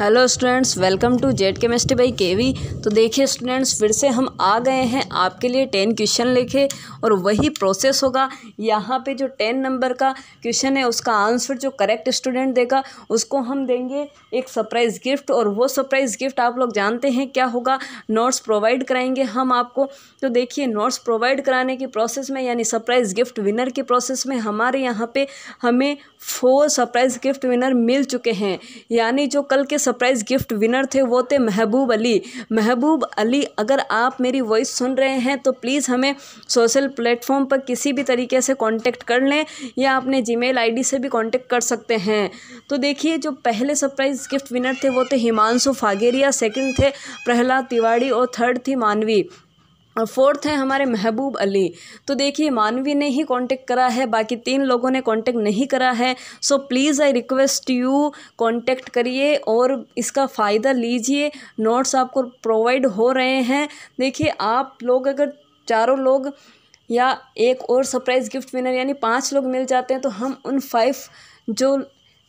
hello students welcome to Z chemistry by KV तो देखिए students फिर से हम आ गए हैं आपके लिए टेन क्वेश्चन लेके और वही प्रोसेस होगा यहाँ पे जो टेन नंबर का क्वेश्चन है उसका आंसर जो करेक्ट स्टूडेंट देगा उसको हम देंगे एक सरप्राइज़ गिफ्ट और वो सरप्राइज़ गिफ्ट आप लोग जानते हैं क्या होगा नोट्स प्रोवाइड कराएंगे हम आपको तो देखिए नोट्स प्रोवाइड कराने की प्रोसेस में यानी सरप्राइज़ गिफ्ट विनर के प्रोसेस में हमारे यहाँ पर हमें फोर सरप्राइज़ गिफ्ट विनर मिल चुके हैं यानी जो कल के सरप्राइज़ गिफ्ट विनर थे वो थे महबूब अली महबूब अली अगर आप मेरी वॉइस सुन रहे हैं तो प्लीज़ हमें सोशल प्लेटफॉर्म पर किसी भी तरीके से कांटेक्ट कर लें या अपने जीमेल आईडी से भी कांटेक्ट कर सकते हैं तो देखिए जो पहले सरप्राइज़ गिफ्ट विनर थे वो थे हिमांशु फागेरिया सेकंड थे प्रहलाद तिवाड़ी और थर्ड थी मानवी और फोर्थ है हमारे महबूब अली तो देखिए मानवी ने ही कांटेक्ट करा है बाकी तीन लोगों ने कांटेक्ट नहीं करा है so please I request you contact करिए और इसका फ़ायदा लीजिए नोट्स आपको प्रोवाइड हो रहे हैं देखिए आप लोग अगर चारों लोग या एक और सरप्राइज़ गिफ्ट विनर यानी पांच लोग मिल जाते हैं तो हम उन फाइव जो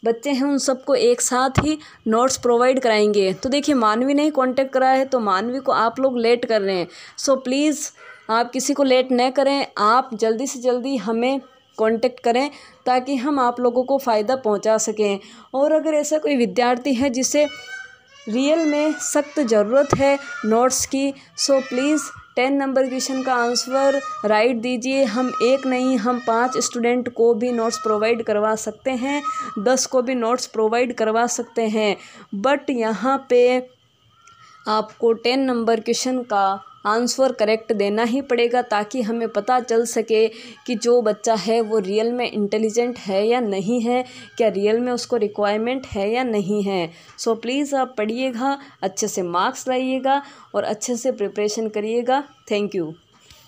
बच्चे हैं उन सबको एक साथ ही नोट्स प्रोवाइड कराएंगे तो देखिए मानवी ने ही कॉन्टेक्ट करा है तो मानवी को आप लोग लेट कर रहे हैं सो so, प्लीज़ आप किसी को लेट न करें आप जल्दी से जल्दी हमें कांटेक्ट करें ताकि हम आप लोगों को फ़ायदा पहुंचा सकें और अगर ऐसा कोई विद्यार्थी है जिसे रियल में सख्त ज़रूरत है नोट्स की so please ten number question का आंसर राइट दीजिए हम एक नहीं हम पांच स्टूडेंट को भी नोट्स प्रोवाइड करवा सकते हैं दस को भी नोट्स प्रोवाइड करवा सकते हैं बट यहाँ पे आपको टेन नंबर क्वेश्चन का आंसर करेक्ट देना ही पड़ेगा ताकि हमें पता चल सके कि जो बच्चा है वो रियल में इंटेलिजेंट है या नहीं है क्या रियल में उसको रिक्वायरमेंट है या नहीं है सो so, प्लीज़ आप पढ़िएगा अच्छे से मार्क्स लाइएगा और अच्छे से प्रिपरेशन करिएगा थैंक यू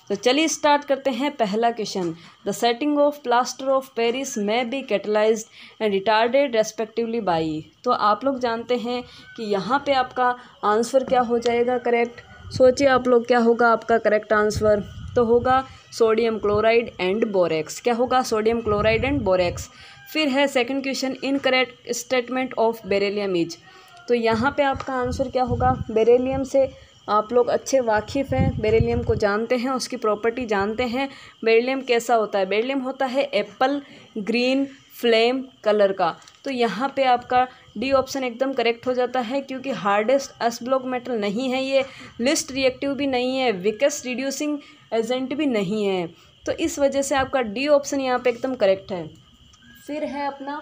तो चलिए स्टार्ट करते हैं पहला question the setting of plaster of Paris में be catalyse and retarded respectively by तो आप लोग जानते हैं कि यहाँ पे आपका आंसर क्या हो जाएगा करेक्ट सोचिए आप लोग क्या होगा आपका करेक्ट आंसर तो होगा सोडियम क्लोराइड एंड बोरेक्स क्या होगा सोडियम क्लोराइड एंड बोरेक्स फिर है second question incorrect statement of beryllium is तो यहाँ पे आपका आंसर क्या होगा बेरेलियम से आप लोग अच्छे वाकिफ़ हैं बेरेलीम को जानते हैं उसकी प्रॉपर्टी जानते हैं बेरेलीम कैसा होता है बेरेलीम होता है एप्पल ग्रीन फ्लेम कलर का तो यहाँ पे आपका डी ऑप्शन एकदम करेक्ट हो जाता है क्योंकि हार्डेस्ट अस ब्लॉक मेटल नहीं है ये लिस्ट रिएक्टिव भी नहीं है विकस रिड्यूसिंग एजेंट भी नहीं है तो इस वजह से आपका डी ऑप्शन यहाँ पे एकदम करेक्ट है फिर है अपना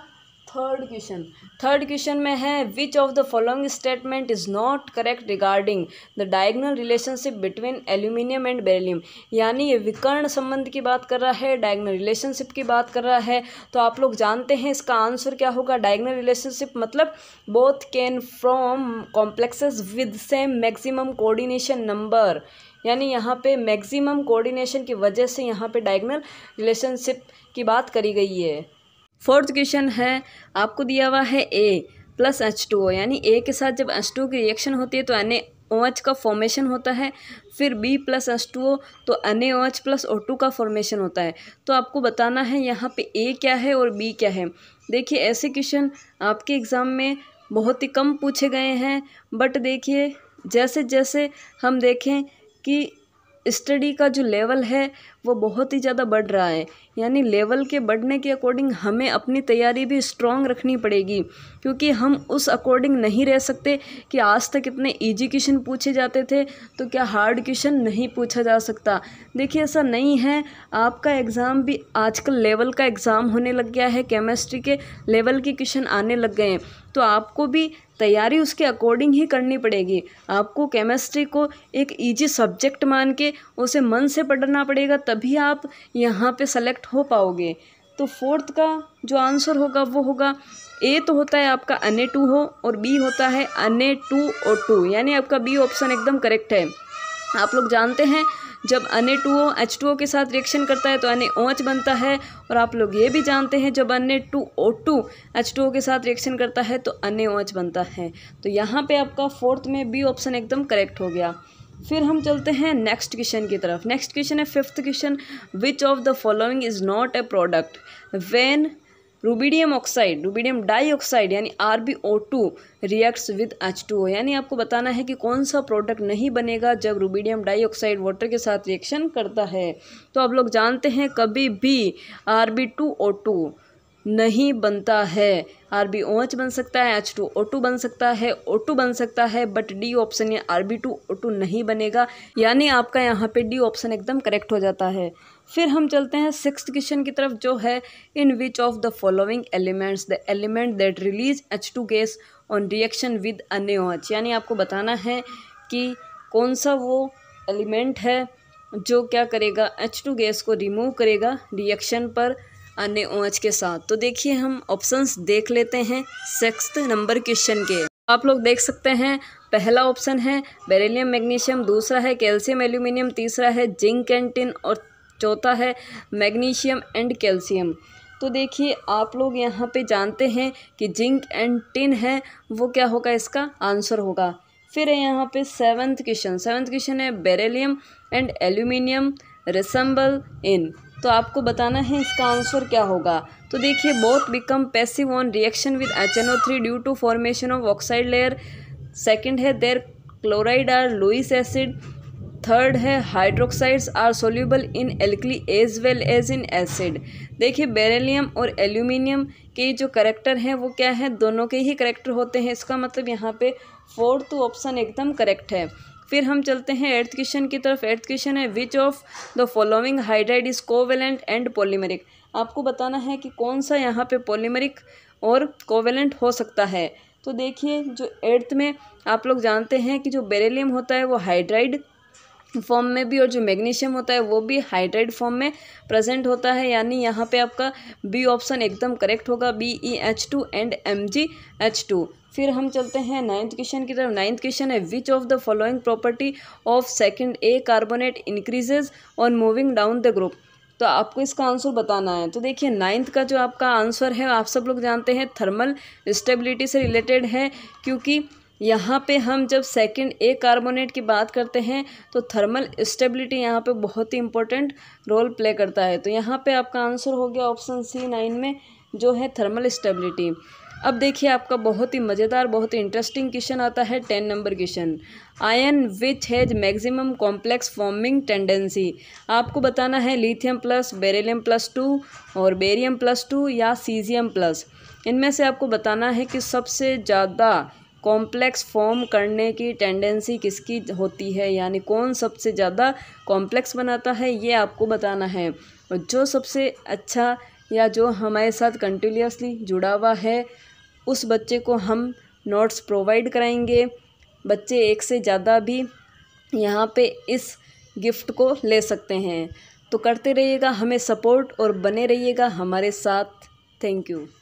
थर्ड क्वेश्चन थर्ड क्वेश्चन में है which of the following statement is not correct regarding the diagonal relationship between aluminium and beryllium यानी ये विकर्ण संबंध की बात कर रहा है डायगनल रिलेशनशिप की बात कर रहा है तो आप लोग जानते हैं इसका आंसर क्या होगा डायगनल रिलेशनशिप मतलब both can from complexes with same maximum coordination number यानी यहाँ पे मैक्सिमम कोऑर्डिनेशन की वजह से यहाँ पे डायगनल रिलेशनशिप की बात करी गई है फोर्थ क्वेश्चन है आपको दिया हुआ है A plus H two O यानी ए के साथ जब एच टू की रिएक्शन होती है तो अन्य ओ एच का फॉर्मेशन होता है फिर B plus H two O तो अन्य O H plus O two का फॉर्मेशन होता है तो आपको बताना है यहाँ पे ए क्या है और बी क्या है देखिए ऐसे क्वेश्चन आपके एग्ज़ाम में बहुत ही कम पूछे गए हैं बट देखिए जैसे जैसे हम देखें कि स्टडी का जो लेवल है वो बहुत ही ज़्यादा बढ़ रहा है यानी लेवल के बढ़ने के अकॉर्डिंग हमें अपनी तैयारी भी स्ट्रॉन्ग रखनी पड़ेगी क्योंकि हम उस अकॉर्डिंग नहीं रह सकते कि आज तक इतने ईजी क्वेश्चन पूछे जाते थे तो क्या हार्ड क्वेश्चन नहीं पूछा जा सकता देखिए ऐसा नहीं है आपका एग्ज़ाम भी आजकल लेवल का एग्ज़ाम होने लग गया है केमिस्ट्री के लेवल के क्वेश्चन आने लग गए हैं तो आपको भी तैयारी उसके अकॉर्डिंग ही करनी पड़ेगी आपको केमिस्ट्री को एक ईजी सब्जेक्ट मान के उसे मन से पढ़ना पड़ेगा तब तभी आप यहाँ पे सेलेक्ट हो पाओगे तो फोर्थ का जो आंसर होगा वो होगा ए तो होता है आपका अन टू हो और बी होता है अन टू ओ टू यानी आपका बी ऑप्शन एकदम करेक्ट है आप लोग जानते हैं जब अन two O H two O के साथ रिएक्शन करता है तो अन ओ एच बनता है और आप लोग ये भी जानते हैं जब अन two O two H two O के साथ रिएक्शन करता है तो अन ओ एच बनता है तो यहाँ पे आपका फोर्थ में बी ऑप्शन एकदम करेक्ट हो गया फिर हम चलते हैं नेक्स्ट क्वेश्चन की तरफ नेक्स्ट क्वेश्चन है fifth question which of the following is not a product when rubidium oxide rubidium dioxide यानी R B O two reacts with H two O यानी आपको बताना है कि कौन सा प्रोडक्ट नहीं बनेगा जब रूबीडियम डाईऑक्साइड वाटर के साथ रिएक्शन करता है तो आप लोग जानते हैं कभी भी R B two O two नहीं बनता है आर बी ओ एच बन सकता है एच टू ओ टू बन सकता है ओ टू बन सकता है बट डी ऑप्शन या R B two O two नहीं बनेगा यानी आपका यहाँ पे डी ऑप्शन एकदम करेक्ट हो जाता है फिर हम चलते हैं सिक्स क्वेश्चन की तरफ जो है in which of the following elements the element that release H two gas on reaction with अन्य ओच यानी आपको बताना है कि कौन सा वो एलिमेंट है जो क्या करेगा एच टू गैस को रिमूव करेगा रिएक्शन पर अन्य ओएच के साथ तो देखिए हम ऑप्शंस देख लेते हैं सिक्स नंबर क्वेश्चन के आप लोग देख सकते हैं पहला ऑप्शन है बेरेलियम मैग्नीशियम दूसरा है कैल्शियम एल्यूमिनियम तीसरा है जिंक एंड टिन और चौथा है मैग्नीशियम एंड कैल्शियम तो देखिए आप लोग यहाँ पे जानते हैं कि जिंक एंड टिन है वो क्या होगा इसका आंसर होगा फिर है यहाँ पे सेवन्थ क्वेश्चन सेवन्थ क्वेश्चन है beryllium and aluminium resemble in तो आपको बताना है इसका आंसर क्या होगा तो देखिए both become passive on reaction with H N O three due to formation of oxide layer second है their chloride are Lewis acid third है hydroxides are soluble in alkali as well as in acid देखिए beryllium और aluminium के जो character हैं वो क्या है दोनों के ही करेक्टर होते हैं इसका मतलब यहाँ पे फोर्थ ऑप्शन एकदम करेक्ट है फिर हम चलते हैं एर्थ क्वेश्चन की तरफ एर्थ क्वेश्चन है which of the following hydride is covalent and polymeric आपको बताना है कि कौन सा यहाँ पे पॉलीमरिक और कोवेलेंट हो सकता है तो देखिए जो एर्थ में आप लोग जानते हैं कि जो बेरेलियम होता है वो हाइड्राइड फॉर्म में भी और जो मैग्नीशियम होता है वो भी हाइड्रेट फॉर्म में प्रेजेंट होता है यानी यहाँ पे आपका बी ऑप्शन एकदम करेक्ट होगा B E H two and M G H two फिर हम चलते हैं नाइन्थ क्वेश्चन की तरफ नाइन्थ क्वेश्चन है which of the following property of second A carbonate increases on moving down the group तो आपको इसका आंसर बताना है तो देखिए नाइन्थ का जो आपका आंसर है आप सब लोग जानते हैं थर्मल स्टेबिलिटी से रिलेटेड है क्योंकि यहाँ पे हम जब सेकंड ए कार्बोनेट की बात करते हैं तो थर्मल स्टेबिलिटी यहाँ पे बहुत ही इंपॉर्टेंट रोल प्ले करता है तो यहाँ पे आपका आंसर हो गया ऑप्शन सी नाइन में जो है थर्मल स्टेबिलिटी अब देखिए आपका बहुत ही मज़ेदार बहुत ही इंटरेस्टिंग क्वेश्चन आता है ten number question ion which has maximum complex forming tendency आपको बताना है lithium plus beryllium plus two और बेरियम प्लस टू या सीजियम प्लस इनमें से आपको बताना है कि सबसे ज़्यादा कॉम्प्लेक्स फॉर्म करने की टेंडेंसी किसकी होती है यानी कौन सबसे ज़्यादा कॉम्प्लेक्स बनाता है ये आपको बताना है और जो सबसे अच्छा या जो हमारे साथ कंटिन्यूसली जुड़ा हुआ है उस बच्चे को हम नोट्स प्रोवाइड कराएंगे बच्चे एक से ज़्यादा भी यहाँ पे इस गिफ्ट को ले सकते हैं तो करते रहिएगा हमें सपोर्ट और बने रहिएगा हमारे साथ थैंक यू